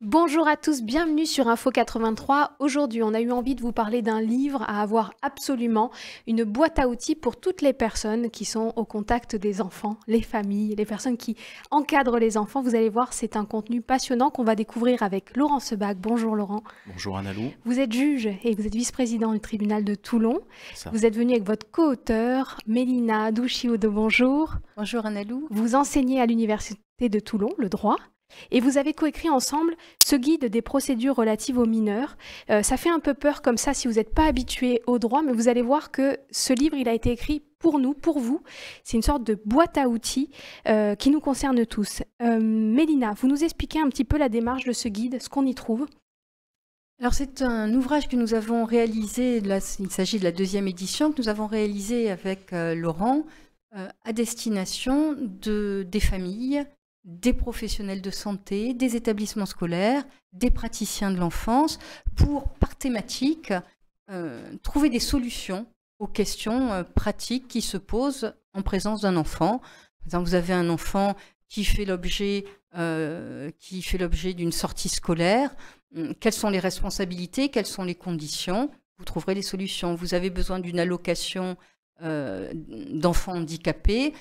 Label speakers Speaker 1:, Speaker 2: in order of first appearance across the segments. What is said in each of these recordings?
Speaker 1: Bonjour à tous, bienvenue sur Info 83. Aujourd'hui, on a eu envie de vous parler d'un livre à avoir absolument, une boîte à outils pour toutes les personnes qui sont au contact des enfants, les familles, les personnes qui encadrent les enfants. Vous allez voir, c'est un contenu passionnant qu'on va découvrir avec Laurent Sebag. Bonjour Laurent.
Speaker 2: Bonjour Annalou.
Speaker 1: Vous êtes juge et vous êtes vice-président du tribunal de Toulon. Vous êtes venu avec votre co-auteur Mélina Douchiodo. Bonjour. Bonjour Annalou. Vous enseignez à l'université de Toulon le droit. Et vous avez coécrit ensemble ce guide des procédures relatives aux mineurs. Euh, ça fait un peu peur comme ça si vous n'êtes pas habitué au droit, mais vous allez voir que ce livre, il a été écrit pour nous, pour vous. C'est une sorte de boîte à outils euh, qui nous concerne tous. Euh, Mélina, vous nous expliquez un petit
Speaker 3: peu la démarche de ce guide, ce qu'on y trouve alors c'est un ouvrage que nous avons réalisé, il s'agit de la deuxième édition, que nous avons réalisé avec Laurent à destination de, des familles des professionnels de santé, des établissements scolaires, des praticiens de l'enfance, pour, par thématique, euh, trouver des solutions aux questions euh, pratiques qui se posent en présence d'un enfant. vous avez un enfant qui fait l'objet euh, qui fait l'objet d'une sortie scolaire. Hum, quelles sont les responsabilités Quelles sont les conditions Vous trouverez les solutions. Vous avez besoin d'une allocation d'enfants handicapés.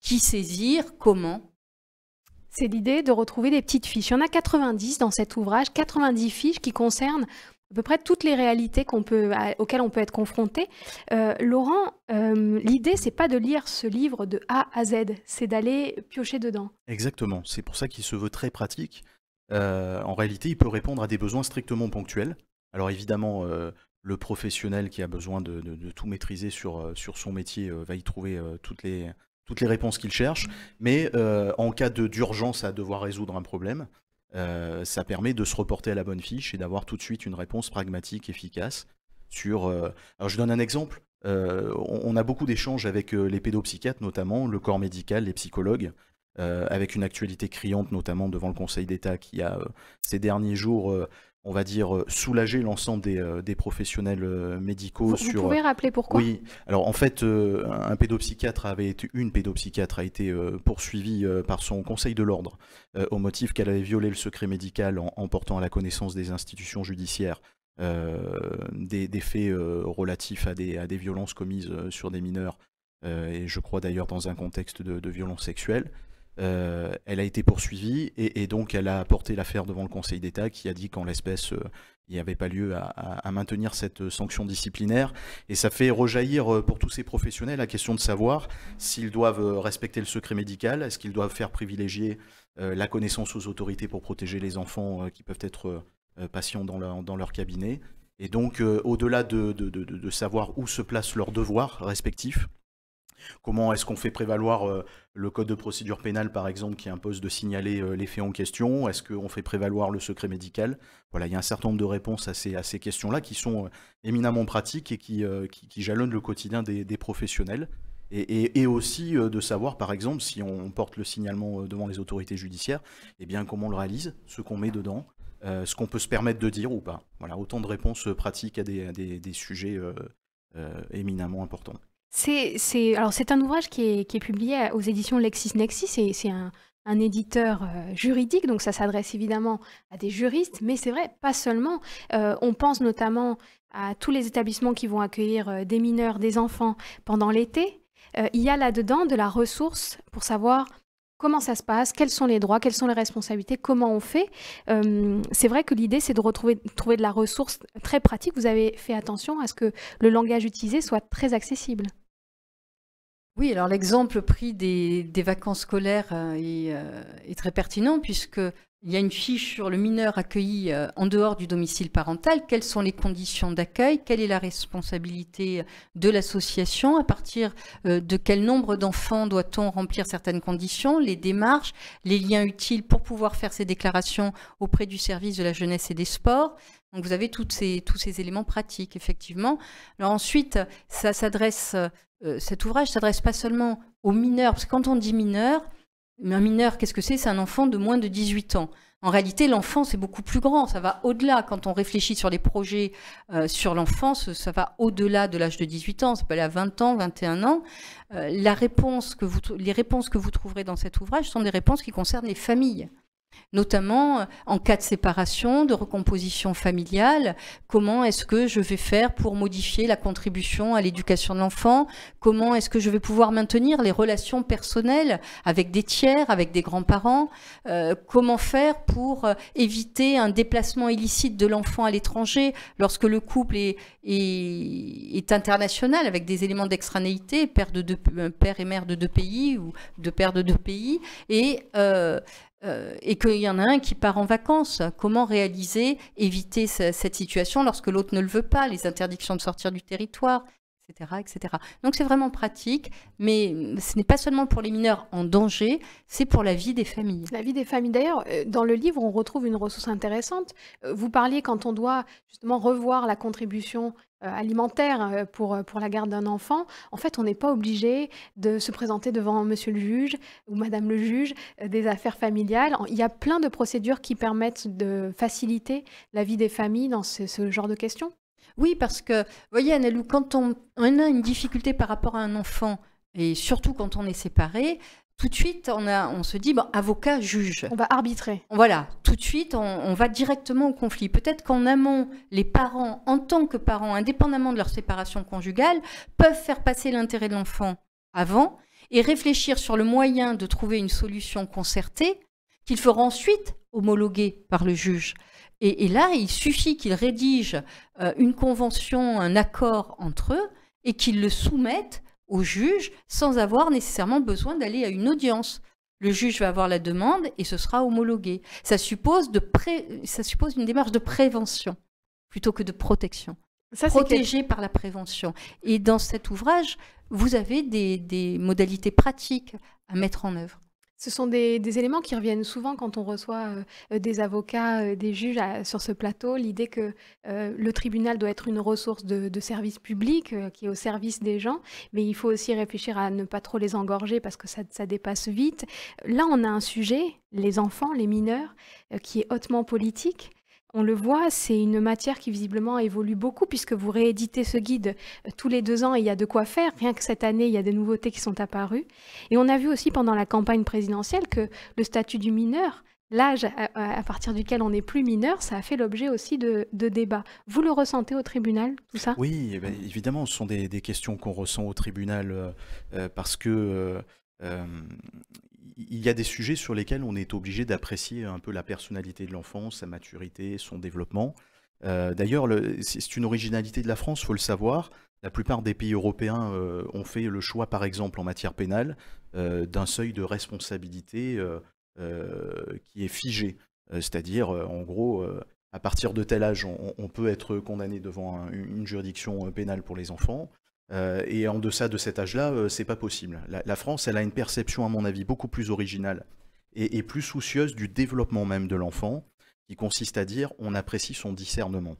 Speaker 3: Qui saisir Comment c'est l'idée de retrouver des petites fiches. Il y en a
Speaker 1: 90 dans cet ouvrage, 90 fiches qui concernent à peu près toutes les réalités auxquelles on peut être confronté. Euh, Laurent, euh, l'idée, c'est pas de lire ce livre de A à Z, c'est d'aller piocher dedans.
Speaker 2: Exactement, c'est pour ça qu'il se veut très pratique. Euh, en réalité, il peut répondre à des besoins strictement ponctuels. Alors évidemment, euh, le professionnel qui a besoin de, tout maîtriser sur son métier va y trouver toutes les, toutes les réponses qu'ils cherchent, mais euh, en cas d'urgence à devoir résoudre un problème, euh, ça permet de se reporter à la bonne fiche et d'avoir tout de suite une réponse pragmatique, efficace. Sur, euh, je donne un exemple. on, a beaucoup d'échanges avec les pédopsychiatres, notamment le corps médical, les psychologues, avec une actualité criante, notamment devant le Conseil d'État qui a ces derniers jours on va dire, euh, soulager l'ensemble des, euh, professionnels euh, médicaux vous, pouvez rappeler pourquoi Oui. Alors, en fait, un pédopsychiatre avait été... Une pédopsychiatre a été poursuivie par son conseil de l'ordre au motif qu'elle avait violé le secret médical en, portant à la connaissance des institutions judiciaires des, faits relatifs à des, violences commises sur des mineurs, et je crois d'ailleurs dans un contexte de, violences sexuelles. Euh, elle a été poursuivie et, donc elle a porté l'affaire devant le Conseil d'État qui a dit qu'en l'espèce, euh, il n'y avait pas lieu à, maintenir cette euh, sanction disciplinaire. Et ça fait rejaillir pour tous ces professionnels la question de savoir s'ils doivent respecter le secret médical, est-ce qu'ils doivent faire privilégier la connaissance aux autorités pour protéger les enfants qui peuvent être patients dans leur, cabinet. Et donc, au-delà de, savoir où se placent leurs devoirs respectifs, Comment est-ce qu'on fait prévaloir euh, le code de procédure pénale, par exemple, qui impose de signaler euh, les faits en question Est-ce qu'on fait prévaloir le secret médical Voilà, il y a un certain nombre de réponses à ces, questions-là qui sont euh, éminemment pratiques et qui, jalonnent le quotidien des, professionnels. Et, aussi de savoir, par exemple, si on porte le signalement devant les autorités judiciaires, et eh bien, comment on le réalise, ce qu'on met dedans, ce qu'on peut se permettre de dire ou pas. Voilà, autant de réponses pratiques à des sujets éminemment importants.
Speaker 1: C'est, un ouvrage qui est, publié aux éditions LexisNexis, c'est un, éditeur euh, juridique, donc ça s'adresse évidemment à des juristes, mais c'est vrai, pas seulement. Euh, on pense notamment à tous les établissements qui vont accueillir euh, des mineurs, des enfants pendant l'été. il y a là-dedans de la ressource pour savoir comment ça se passe, quels sont les droits, quelles sont les responsabilités, comment on fait. c'est vrai que l'idée, c'est de retrouver trouver de la ressource très pratique. Vous avez fait attention à ce que le langage utilisé soit très accessible.
Speaker 3: Oui, alors l'exemple pris des, vacances scolaires euh, euh, est, très pertinent puisque il y a une fiche sur le mineur accueilli euh, en dehors du domicile parental. Quelles sont les conditions d'accueil Quelle est la responsabilité euh, de l'association À partir euh, de quel nombre d'enfants doit-on remplir certaines conditions Les démarches, les liens utiles pour pouvoir faire ces déclarations auprès du service de la jeunesse et des sports. Donc vous avez ces, tous ces éléments pratiques, effectivement. Alors ensuite, cet ouvrage s'adresse pas seulement aux mineurs, parce que quand on dit mineur un mineur, qu'est-ce que c'est C'est un enfant de moins de 18 ans. En réalité, l'enfance c'est beaucoup plus grand, ça va au-delà. Quand on réfléchit sur les projets euh, sur l'enfance, ça va au-delà de l'âge de 18 ans, ça peut aller à 20 ans, 21 ans. Euh, la réponse que les réponses que vous trouverez dans cet ouvrage sont des réponses qui concernent les familles notamment euh, en cas de séparation, de recomposition familiale, comment est-ce que je vais faire pour modifier la contribution à l'éducation de l'enfant, comment est-ce que je vais pouvoir maintenir les relations personnelles avec des tiers, avec des grands-parents, euh, comment faire pour euh, éviter un déplacement illicite de l'enfant à l'étranger lorsque le couple est, international avec des éléments d'extranéité, père, et mère de deux pays ou de père de deux pays, et euh, et qu'il y en a un qui part en vacances. Comment réaliser, éviter cette situation lorsque l'autre ne le veut pas, les interdictions de sortir du territoire, etc., Donc c'est vraiment pratique, mais ce n'est pas seulement pour les mineurs en danger, c'est pour la vie des familles. La vie des familles. D'ailleurs, euh, dans le livre, on retrouve
Speaker 1: une ressource intéressante. Euh, vous parliez quand on doit justement revoir la contribution euh, alimentaire pour, pour la garde d'un enfant, en fait, on n'est pas obligé de se présenter devant monsieur le juge ou madame le juge des affaires familiales. Il y a plein de procédures qui
Speaker 3: permettent de faciliter la vie des familles dans ce genre de questions. Oui, parce que, vous voyez, Annelou, quand on, a une difficulté par rapport à un enfant, et surtout quand on est séparé, tout de suite, on, se dit, avocat, juge. On va arbitrer. Voilà, tout de suite, on va directement au conflit. Peut-être qu'en amont, les parents, en tant que parents, indépendamment de leur séparation conjugale, peuvent faire passer l'intérêt de l'enfant avant et réfléchir sur le moyen de trouver une solution concertée qu'il fera ensuite homologuer par le juge. Et, là, il suffit qu'ils rédigent euh, une convention, un accord entre eux, et qu'ils le soumettent au juge sans avoir nécessairement besoin d'aller à une audience. Le juge va avoir la demande et ce sera homologué. Ça suppose, une démarche de prévention plutôt que de protection. Ça, Protégé par la prévention. Et dans cet ouvrage, vous avez des modalités pratiques à mettre en œuvre.
Speaker 1: Ce sont des, éléments qui reviennent souvent quand on reçoit euh, euh, des avocats, euh, des juges sur ce plateau, l'idée que le tribunal doit être une ressource de, service public qui est au service des gens, mais il faut aussi réfléchir à ne pas trop les engorger parce que ça dépasse vite. Là, on a un sujet, les enfants, les mineurs, qui est hautement politique on le voit, c'est une matière qui visiblement évolue beaucoup puisque vous rééditez ce guide euh, tous les deux ans et il y a de quoi faire. Rien que cette année, il y a des nouveautés qui sont apparues. Et on a vu aussi pendant la campagne présidentielle que le statut du mineur, l'âge à, partir duquel on n'est plus mineur, ça a fait l'objet aussi de, de, débats. Vous le ressentez au tribunal,
Speaker 2: tout ça Oui, eh ben, évidemment, ce sont des, questions qu'on ressent au tribunal euh, euh, parce que il y a des sujets sur lesquels on est obligé d'apprécier un peu la personnalité de l'enfant, sa maturité, son développement. Euh, d'ailleurs, c'est une originalité de la France, faut le savoir. La plupart des pays européens euh, ont fait le choix, par exemple, en matière pénale, euh, d'un seuil de responsabilité qui est figé. C'est-à-dire, en gros, à partir de tel âge, on, peut être condamné devant une juridiction pénale pour les enfants. Euh, et en deçà de cet âge-là, euh, c'est pas possible. La, France, elle a une perception, à mon avis, beaucoup plus originale et, plus soucieuse du développement même de l'enfant, qui consiste à dire on apprécie son discernement.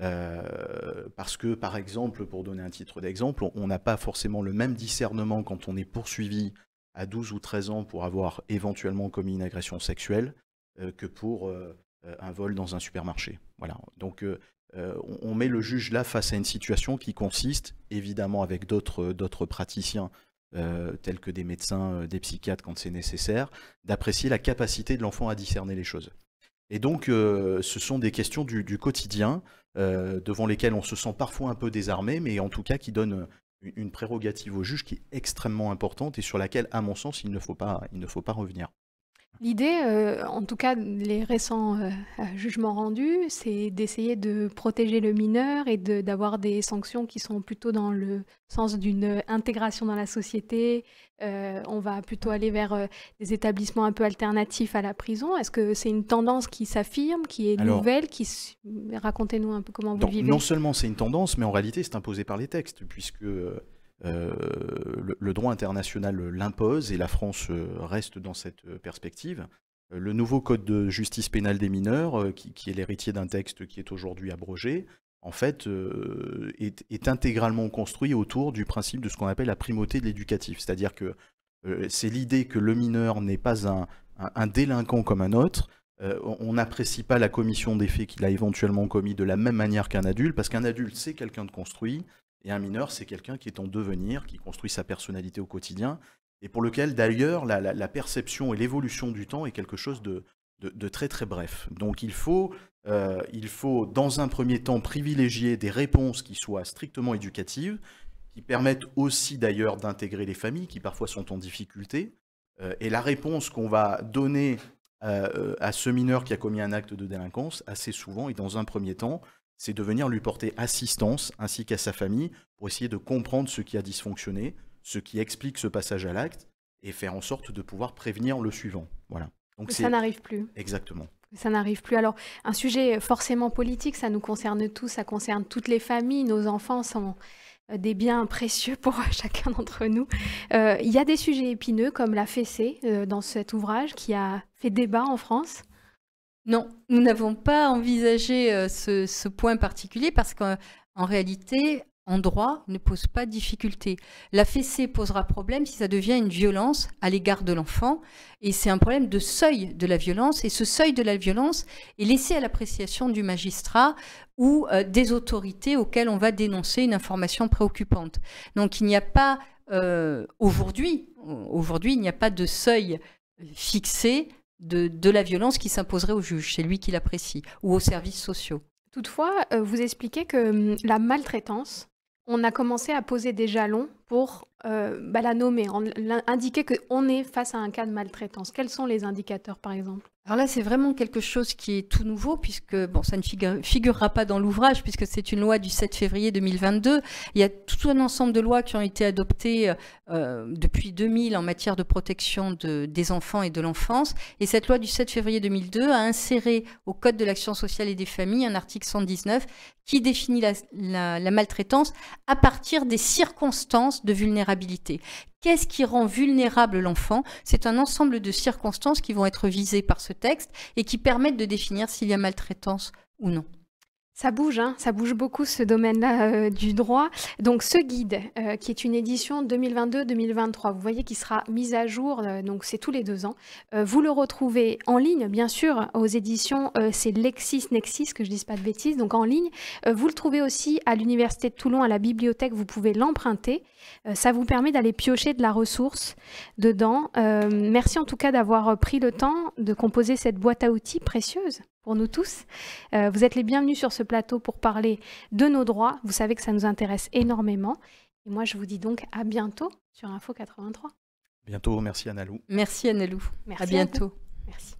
Speaker 2: Euh, parce que, par exemple, pour donner un titre d'exemple, on n'a pas forcément le même discernement quand on est poursuivi à 12 ou 13 ans pour avoir éventuellement commis une agression sexuelle que pour un vol dans un supermarché. Voilà. Donc, euh, on, met le juge là face à une situation qui consiste, évidemment avec d'autres euh, praticiens, euh, tels que des médecins, des psychiatres quand c'est nécessaire, d'apprécier la capacité de l'enfant à discerner les choses. Et donc, ce sont des questions du, quotidien devant lesquelles on se sent parfois un peu désarmé, mais en tout cas qui donnent une, prérogative au juge qui est extrêmement importante et sur laquelle, à mon sens, il ne faut pas, il ne faut pas revenir.
Speaker 1: L'idée, euh, en tout cas les récents euh, euh, jugements rendus, c'est d'essayer de protéger le mineur et d'avoir des sanctions qui sont plutôt dans le sens d'une intégration dans la société. on va plutôt aller vers des établissements un peu alternatifs à la prison. Est-ce que c'est une tendance qui s'affirme, qui est nouvelle qui... Racontez-nous un peu comment vous vivez. Non
Speaker 2: seulement c'est une tendance, mais en réalité c'est imposé par les textes, puisque euh, le, droit international l'impose et la France euh, reste dans cette euh, perspective. Le nouveau code de justice pénale des mineurs, qui, est l'héritier d'un texte qui est aujourd'hui abrogé, en fait, est, intégralement construit autour du principe de ce qu'on appelle la primauté de l'éducatif. C'est-à-dire que c'est l'idée que le mineur n'est pas un, délinquant comme un autre. on n'apprécie pas la commission des faits qu'il a éventuellement commis de la même manière qu'un adulte, parce qu'un adulte, c'est quelqu'un de construit. Et un mineur, c'est quelqu'un qui est en devenir, qui construit sa personnalité au quotidien, et pour lequel d'ailleurs la, perception et l'évolution du temps est quelque chose de, très très bref. Donc il faut, euh, il faut dans un premier temps privilégier des réponses qui soient strictement éducatives, qui permettent aussi d'ailleurs d'intégrer les familles qui parfois sont en difficulté. Euh, et la réponse qu'on va donner euh, à ce mineur qui a commis un acte de délinquance, assez souvent et dans un premier temps, c'est de venir lui porter assistance ainsi qu'à sa famille pour essayer de comprendre ce qui a dysfonctionné, ce qui explique ce passage à l'acte et faire en sorte de pouvoir prévenir le suivant. Voilà. ça n'arrive plus. Exactement.
Speaker 1: Ça n'arrive plus. Alors, un sujet forcément politique, ça nous concerne tous, ça concerne toutes les familles, nos enfants sont euh, des biens précieux pour chacun d'entre nous. Euh, il y a des sujets épineux comme la fessée euh, dans cet ouvrage qui a fait débat en France.
Speaker 3: Non, nous n'avons pas envisagé euh, ce, point particulier parce qu'en réalité, en droit, ne pose pas de difficulté. La fessée posera problème si ça devient une violence à l'égard de l'enfant. Et c'est un problème de seuil de la violence. Et ce seuil de la violence est laissé à l'appréciation du magistrat ou euh, des autorités auxquelles on va dénoncer une information préoccupante. Donc il n'y a pas, euh, aujourd'hui, aujourd'hui, il n'y a pas de seuil fixé de, la violence qui s'imposerait au juge, c'est lui qui l'apprécie, ou aux services sociaux.
Speaker 1: Toutefois, euh, vous expliquez que hum, la maltraitance, on a commencé à poser des jalons pour euh, bah, la nommer, indiquer qu'on est face à un cas de maltraitance Quels sont les indicateurs, par exemple
Speaker 3: alors là, c'est vraiment quelque chose qui est tout nouveau, puisque bon, ça ne figurera pas dans l'ouvrage, puisque c'est une loi du 7 février 2022. Il y a tout un ensemble de lois qui ont été adoptées euh, depuis 2000 en matière de protection de, des enfants et de l'enfance. Et cette loi du 7 février 2002 a inséré au Code de l'action sociale et des familles un article 119 qui définit la, la maltraitance à partir des circonstances de vulnérabilité. Qu'est-ce qui rend vulnérable l'enfant C'est un ensemble de circonstances qui vont être visées par ce texte et qui permettent de définir s'il y a maltraitance ou non.
Speaker 1: Ça bouge, hein. ça bouge beaucoup ce domaine-là euh, du droit. Donc ce guide, euh, qui est une édition 2022-2023, vous voyez qu'il sera mis à jour, euh, donc c'est tous les deux ans. vous le retrouvez en ligne, bien sûr, aux éditions, c'est LexisNexis, que je ne dise pas de bêtises, donc en ligne. vous le trouvez aussi à l'Université de Toulon, à la bibliothèque, vous pouvez l'emprunter. ça vous permet d'aller piocher de la ressource dedans. merci en tout cas d'avoir pris le temps de composer cette boîte à outils précieuse pour nous tous. Euh, vous êtes les bienvenus sur ce plateau pour parler de nos droits. Vous savez que ça nous intéresse énormément. Et moi, je vous dis donc à bientôt sur Info 83.
Speaker 2: Bientôt, merci Annalou.
Speaker 3: Merci Annalou. Merci à bientôt. merci.